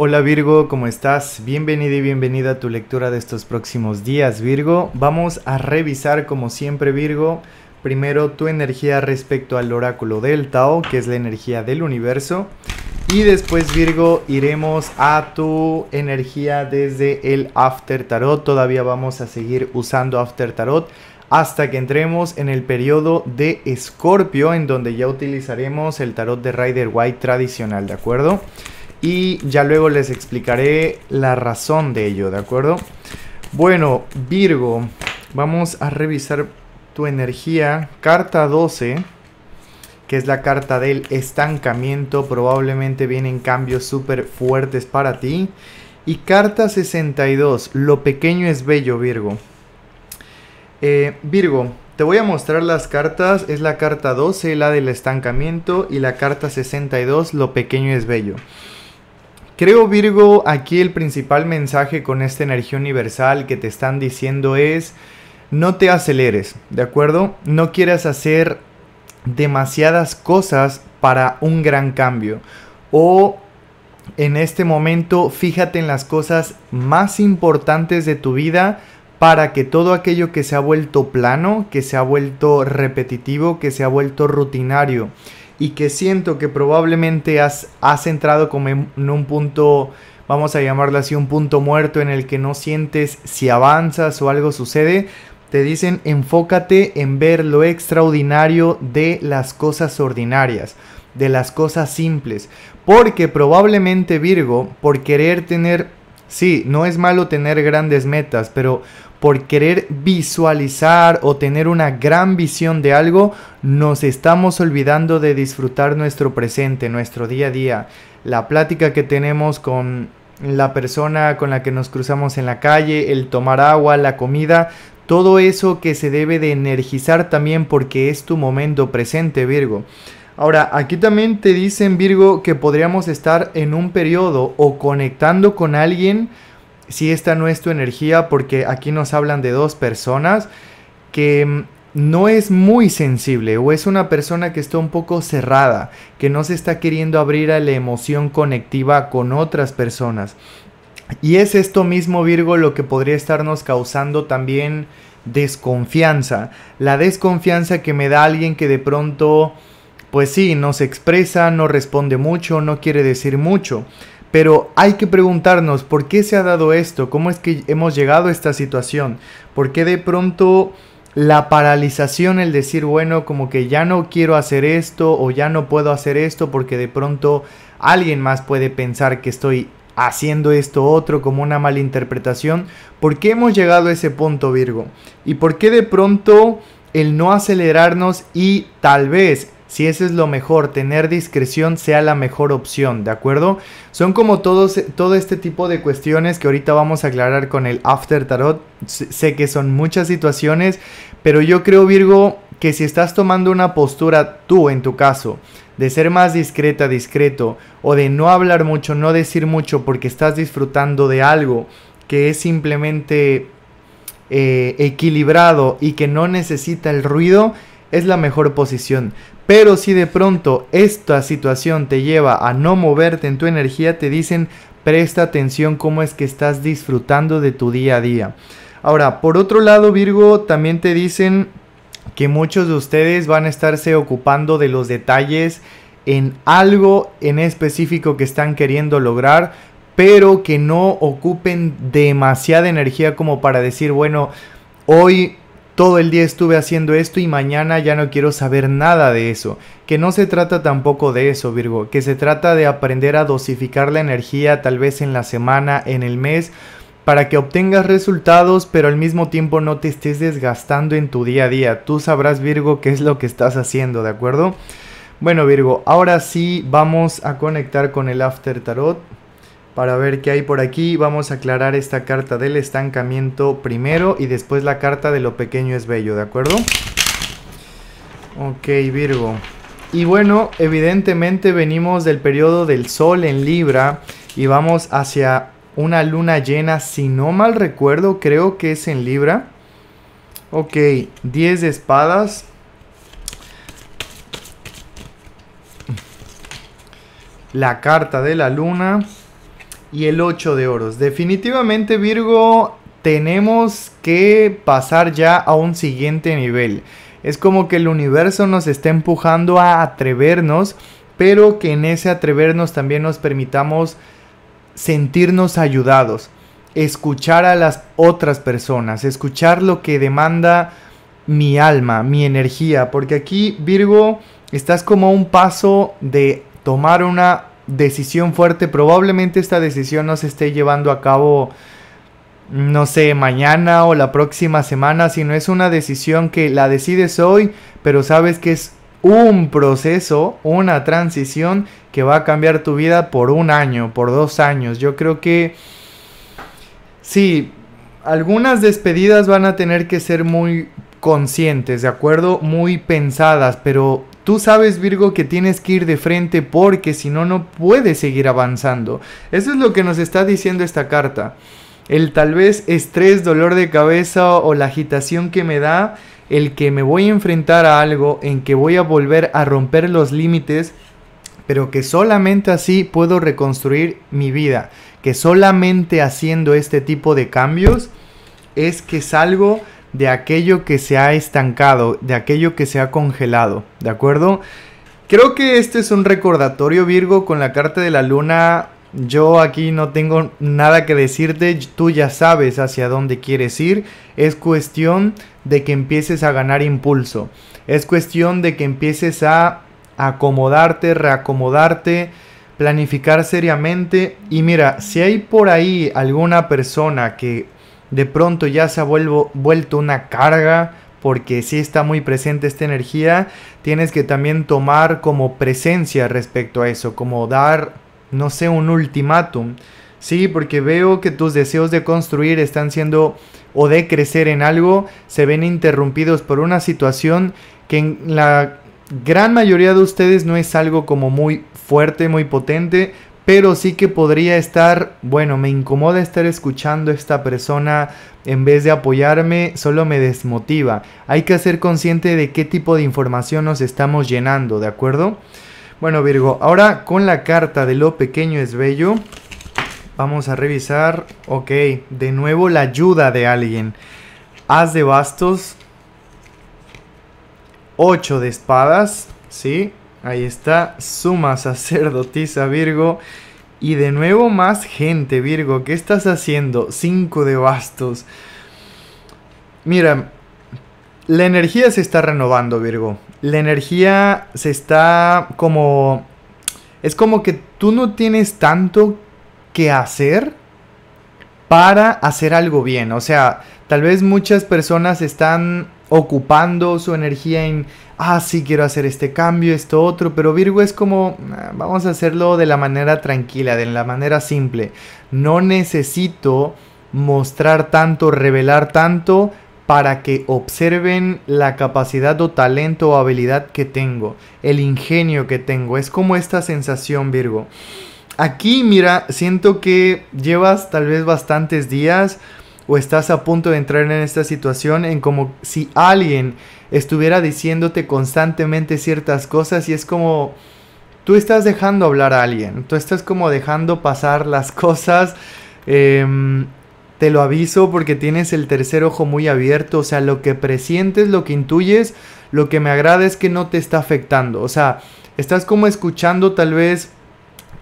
Hola Virgo, ¿cómo estás? Bienvenida y bienvenida a tu lectura de estos próximos días Virgo. Vamos a revisar como siempre Virgo, primero tu energía respecto al oráculo del Tao, que es la energía del universo. Y después Virgo iremos a tu energía desde el After Tarot. Todavía vamos a seguir usando After Tarot hasta que entremos en el periodo de Escorpio en donde ya utilizaremos el tarot de Rider White tradicional, ¿de acuerdo? y ya luego les explicaré la razón de ello, ¿de acuerdo? Bueno, Virgo, vamos a revisar tu energía. Carta 12, que es la carta del estancamiento, probablemente vienen cambios súper fuertes para ti. Y carta 62, lo pequeño es bello, Virgo. Eh, Virgo, te voy a mostrar las cartas. Es la carta 12, la del estancamiento, y la carta 62, lo pequeño es bello. Creo Virgo, aquí el principal mensaje con esta energía universal que te están diciendo es, no te aceleres, ¿de acuerdo? No quieras hacer demasiadas cosas para un gran cambio. O en este momento fíjate en las cosas más importantes de tu vida para que todo aquello que se ha vuelto plano, que se ha vuelto repetitivo, que se ha vuelto rutinario y que siento que probablemente has, entrado como en, un punto, vamos a llamarlo así, un punto muerto en el que no sientes si avanzas o algo sucede, te dicen enfócate en ver lo extraordinario de las cosas ordinarias, de las cosas simples. Porque probablemente Virgo, por querer tener, sí, no es malo tener grandes metas, pero por querer visualizar o tener una gran visión de algo, nos estamos olvidando de disfrutar nuestro presente, nuestro día a día. La plática que tenemos con la persona con la que nos cruzamos en la calle, el tomar agua, la comida, todo eso que se debe de energizar también porque es tu momento presente, Virgo. Ahora, aquí también te dicen, Virgo, que podríamos estar en un periodo o conectando con alguien, si esta no es tu energía, porque aquí nos hablan de dos personas que mm, no es muy sensible o es una persona que está un poco cerrada, que no se está queriendo abrir a la emoción conectiva con otras personas. Y es esto mismo Virgo lo que podría estarnos causando también desconfianza. La desconfianza que me da alguien que de pronto, pues sí, no se expresa, no responde mucho, no quiere decir mucho. Pero hay que preguntarnos por qué se ha dado esto, cómo es que hemos llegado a esta situación, por qué de pronto la paralización, el decir, bueno, como que ya no quiero hacer esto o ya no puedo hacer esto porque de pronto alguien más puede pensar que estoy haciendo esto otro como una mala interpretación? ¿Por qué hemos llegado a ese punto, Virgo? ¿Y por qué de pronto el no acelerarnos y tal vez si ese es lo mejor, tener discreción sea la mejor opción, ¿de acuerdo? Son como todos, todo este tipo de cuestiones que ahorita vamos a aclarar con el After Tarot. Sé que son muchas situaciones, pero yo creo, Virgo, que si estás tomando una postura tú en tu caso, de ser más discreta, discreto, o de no hablar mucho, no decir mucho porque estás disfrutando de algo que es simplemente eh, equilibrado y que no necesita el ruido, es la mejor posición. Pero si de pronto esta situación te lleva a no moverte en tu energía, te dicen presta atención cómo es que estás disfrutando de tu día a día. Ahora, por otro lado, Virgo, también te dicen que muchos de ustedes van a estarse ocupando de los detalles en algo en específico que están queriendo lograr, pero que no ocupen demasiada energía como para decir, bueno, hoy todo el día estuve haciendo esto y mañana ya no quiero saber nada de eso. Que no se trata tampoco de eso, Virgo, que se trata de aprender a dosificar la energía tal vez en la semana, en el mes, para que obtengas resultados, pero al mismo tiempo no te estés desgastando en tu día a día. Tú sabrás, Virgo, qué es lo que estás haciendo, ¿de acuerdo? Bueno, Virgo, ahora sí vamos a conectar con el After Tarot para ver qué hay por aquí. Vamos a aclarar esta carta del estancamiento primero y después la carta de lo pequeño es bello, ¿de acuerdo? Ok, Virgo. Y bueno, evidentemente venimos del periodo del Sol en Libra y vamos hacia una luna llena, si no mal recuerdo, creo que es en Libra. Ok, 10 de espadas. La carta de la luna y el 8 de oros. Definitivamente Virgo, tenemos que pasar ya a un siguiente nivel. Es como que el universo nos está empujando a atrevernos, pero que en ese atrevernos también nos permitamos sentirnos ayudados, escuchar a las otras personas, escuchar lo que demanda mi alma, mi energía, porque aquí Virgo estás como a un paso de tomar una decisión fuerte. Probablemente esta decisión no se esté llevando a cabo, no sé, mañana o la próxima semana, sino es una decisión que la decides hoy, pero sabes que es un proceso, una transición que va a cambiar tu vida por un año, por dos años. Yo creo que sí, algunas despedidas van a tener que ser muy conscientes, ¿de acuerdo? Muy pensadas, pero Tú sabes, Virgo, que tienes que ir de frente porque si no, no puedes seguir avanzando. Eso es lo que nos está diciendo esta carta. El tal vez estrés, dolor de cabeza o la agitación que me da, el que me voy a enfrentar a algo, en que voy a volver a romper los límites, pero que solamente así puedo reconstruir mi vida. Que solamente haciendo este tipo de cambios es que salgo de aquello que se ha estancado, de aquello que se ha congelado, ¿de acuerdo? Creo que este es un recordatorio Virgo con la carta de la luna. Yo aquí no tengo nada que decirte, tú ya sabes hacia dónde quieres ir, es cuestión de que empieces a ganar impulso, es cuestión de que empieces a acomodarte, reacomodarte, planificar seriamente y mira, si hay por ahí alguna persona que de pronto ya se ha vuelto una carga porque si está muy presente esta energía, tienes que también tomar como presencia respecto a eso, como dar, no sé, un ultimátum. Sí, porque veo que tus deseos de construir están siendo o de crecer en algo, se ven interrumpidos por una situación que en la gran mayoría de ustedes no es algo como muy fuerte, muy potente, pero sí que podría estar, bueno, me incomoda estar escuchando a esta persona en vez de apoyarme, solo me desmotiva. Hay que ser consciente de qué tipo de información nos estamos llenando, ¿de acuerdo? Bueno, Virgo, ahora con la carta de lo pequeño es bello, vamos a revisar, ok, de nuevo la ayuda de alguien. Haz de bastos, 8 de espadas, ¿sí? Ahí está, suma sacerdotisa Virgo. Y de nuevo más gente, Virgo. ¿Qué estás haciendo? Cinco de bastos. Mira, la energía se está renovando, Virgo. La energía se está como... Es como que tú no tienes tanto que hacer para hacer algo bien. O sea, tal vez muchas personas están ocupando su energía en, ah, sí, quiero hacer este cambio, esto otro, pero Virgo es como, ah, vamos a hacerlo de la manera tranquila, de la manera simple. No necesito mostrar tanto, revelar tanto para que observen la capacidad o talento o habilidad que tengo, el ingenio que tengo. Es como esta sensación, Virgo. Aquí, mira, siento que llevas tal vez bastantes días o estás a punto de entrar en esta situación en como si alguien estuviera diciéndote constantemente ciertas cosas y es como tú estás dejando hablar a alguien, tú estás como dejando pasar las cosas. Em, te lo aviso porque tienes el tercer ojo muy abierto, o sea, lo que presientes, lo que intuyes, lo que me agrada es que no te está afectando, o sea, estás como escuchando tal vez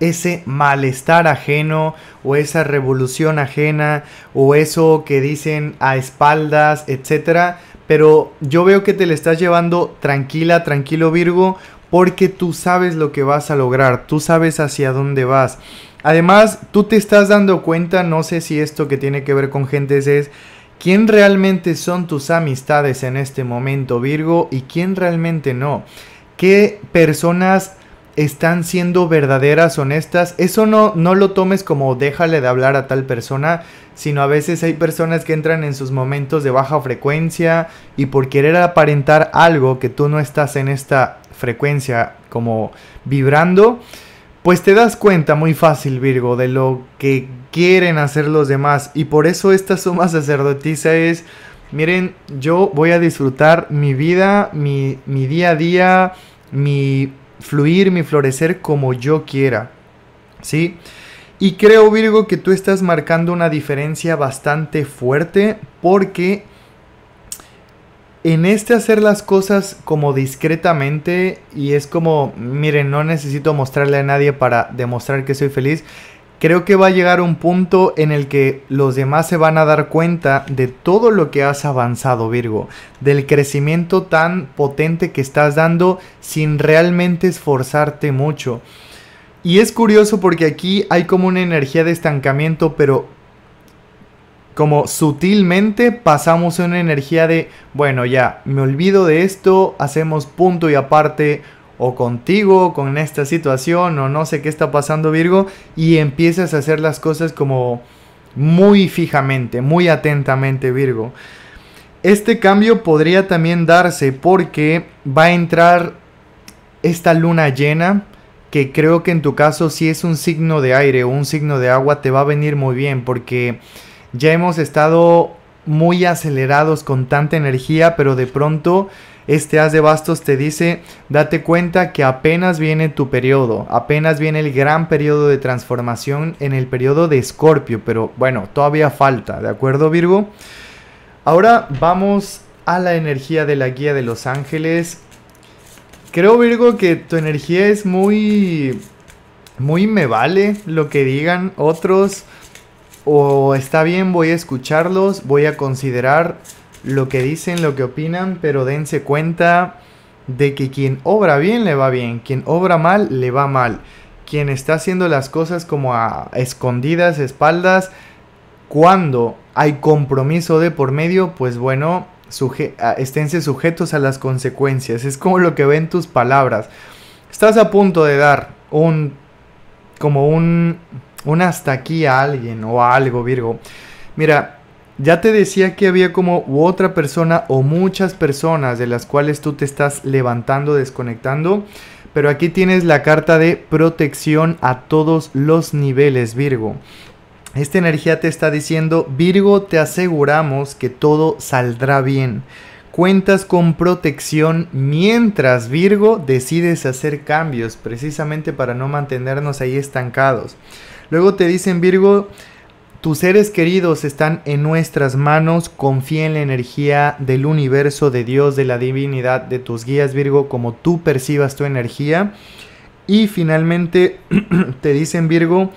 ese malestar ajeno o esa revolución ajena o eso que dicen a espaldas, etcétera. Pero yo veo que te le estás llevando tranquila, tranquilo Virgo, porque tú sabes lo que vas a lograr, tú sabes hacia dónde vas. Además, tú te estás dando cuenta, no sé si esto que tiene que ver con gentes es quién realmente son tus amistades en este momento Virgo y quién realmente no. ¿Qué personas están siendo verdaderas, honestas. Eso no, no lo tomes como déjale de hablar a tal persona, sino a veces hay personas que entran en sus momentos de baja frecuencia y por querer aparentar algo que tú no estás en esta frecuencia como vibrando, pues te das cuenta muy fácil, Virgo, de lo que quieren hacer los demás. Y por eso esta suma sacerdotisa es, miren, yo voy a disfrutar mi vida, mi, mi día a día, mi Fluir, mi florecer como yo quiera. ¿Sí? Y creo, Virgo, que tú estás marcando una diferencia bastante fuerte porque en este hacer las cosas como discretamente y es como, miren, no necesito mostrarle a nadie para demostrar que soy feliz, Creo que va a llegar un punto en el que los demás se van a dar cuenta de todo lo que has avanzado, Virgo, del crecimiento tan potente que estás dando sin realmente esforzarte mucho. Y es curioso porque aquí hay como una energía de estancamiento, pero como sutilmente pasamos a una energía de, bueno, ya, me olvido de esto, hacemos punto y aparte o contigo con esta situación o no sé qué está pasando Virgo y empiezas a hacer las cosas como muy fijamente, muy atentamente Virgo. Este cambio podría también darse porque va a entrar esta luna llena que creo que en tu caso si es un signo de aire o un signo de agua te va a venir muy bien porque ya hemos estado muy acelerados con tanta energía, pero de pronto este as de bastos te dice, date cuenta que apenas viene tu periodo, apenas viene el gran periodo de transformación en el periodo de escorpio, pero bueno, todavía falta, ¿de acuerdo Virgo? Ahora vamos a la energía de la guía de los ángeles. Creo Virgo que tu energía es muy... Muy me vale lo que digan otros o está bien, voy a escucharlos, voy a considerar lo que dicen, lo que opinan, pero dense cuenta de que quien obra bien le va bien, quien obra mal le va mal, quien está haciendo las cosas como a escondidas, espaldas, cuando hay compromiso de por medio, pues bueno, esténse sujetos a las consecuencias, es como lo que ven tus palabras. Estás a punto de dar un como un un hasta aquí a alguien o a algo, Virgo. Mira, ya te decía que había como otra persona o muchas personas de las cuales tú te estás levantando, desconectando. Pero aquí tienes la carta de protección a todos los niveles, Virgo. Esta energía te está diciendo, Virgo, te aseguramos que todo saldrá bien. Cuentas con protección mientras Virgo decides hacer cambios, precisamente para no mantenernos ahí estancados. Luego te dicen Virgo, tus seres queridos están en nuestras manos, confía en la energía del universo, de Dios, de la divinidad, de tus guías Virgo, como tú percibas tu energía. Y finalmente te dicen Virgo,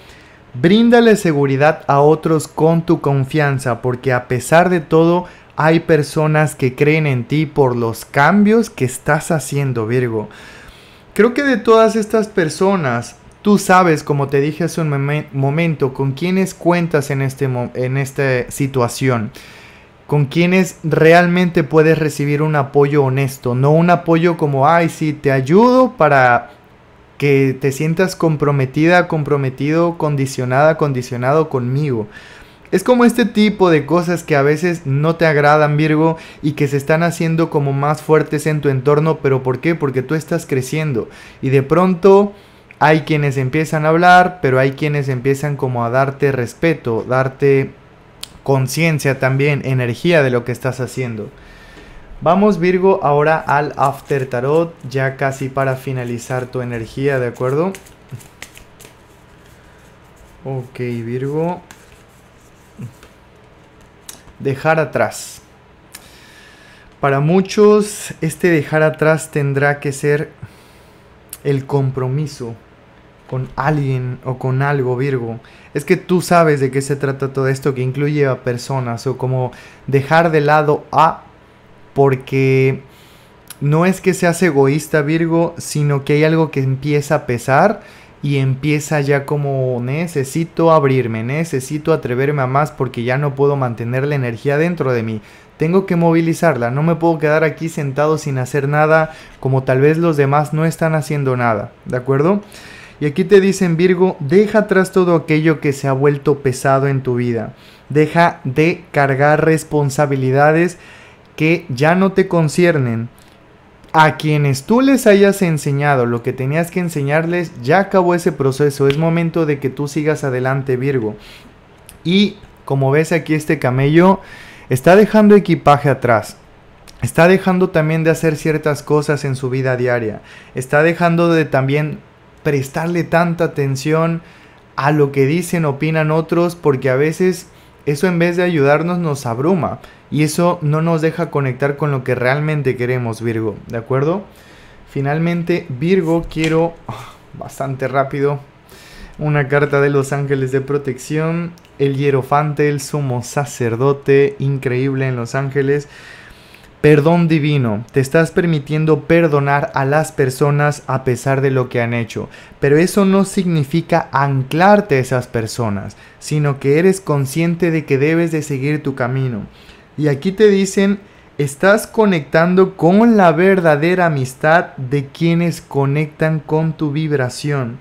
bríndale seguridad a otros con tu confianza, porque a pesar de todo, hay personas que creen en ti por los cambios que estás haciendo, Virgo. Creo que de todas estas personas, Tú sabes, como te dije hace un momento, con quiénes cuentas en, este en esta situación, con quienes realmente puedes recibir un apoyo honesto, no un apoyo como, ay, sí, te ayudo para que te sientas comprometida, comprometido, condicionada, condicionado conmigo. Es como este tipo de cosas que a veces no te agradan Virgo y que se están haciendo como más fuertes en tu entorno, pero ¿por qué? Porque tú estás creciendo y de pronto hay quienes empiezan a hablar, pero hay quienes empiezan como a darte respeto, darte conciencia también, energía de lo que estás haciendo. Vamos Virgo ahora al After Tarot, ya casi para finalizar tu energía, ¿de acuerdo? Ok Virgo. Dejar atrás. Para muchos este dejar atrás tendrá que ser el compromiso con alguien o con algo, Virgo. Es que tú sabes de qué se trata todo esto que incluye a personas o como dejar de lado a porque no es que seas egoísta, Virgo, sino que hay algo que empieza a pesar y empieza ya como necesito abrirme, necesito atreverme a más porque ya no puedo mantener la energía dentro de mí. Tengo que movilizarla, no me puedo quedar aquí sentado sin hacer nada como tal vez los demás no están haciendo nada, ¿de acuerdo? Y aquí te dicen Virgo, deja atrás todo aquello que se ha vuelto pesado en tu vida. Deja de cargar responsabilidades que ya no te conciernen. A quienes tú les hayas enseñado lo que tenías que enseñarles, ya acabó ese proceso. Es momento de que tú sigas adelante, Virgo. Y como ves aquí este camello, está dejando equipaje atrás. Está dejando también de hacer ciertas cosas en su vida diaria. Está dejando de también prestarle tanta atención a lo que dicen, opinan otros, porque a veces eso en vez de ayudarnos nos abruma y eso no nos deja conectar con lo que realmente queremos, Virgo, ¿de acuerdo? Finalmente, Virgo, quiero bastante rápido una carta de los ángeles de protección, el hierofante, el sumo sacerdote, increíble en los ángeles. Perdón divino, te estás permitiendo perdonar a las personas a pesar de lo que han hecho, pero eso no significa anclarte a esas personas, sino que eres consciente de que debes de seguir tu camino. Y aquí te dicen, estás conectando con la verdadera amistad de quienes conectan con tu vibración.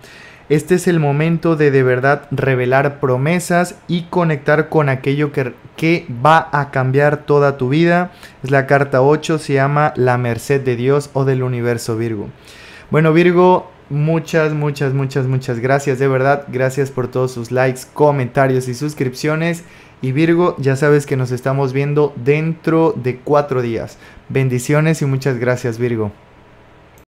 Este es el momento de de verdad revelar promesas y conectar con aquello que, que va a cambiar toda tu vida. Es la carta 8, se llama La Merced de Dios o del Universo Virgo. Bueno Virgo, muchas, muchas, muchas, muchas gracias, de verdad. Gracias por todos sus likes, comentarios y suscripciones. Y Virgo, ya sabes que nos estamos viendo dentro de cuatro días. Bendiciones y muchas gracias Virgo.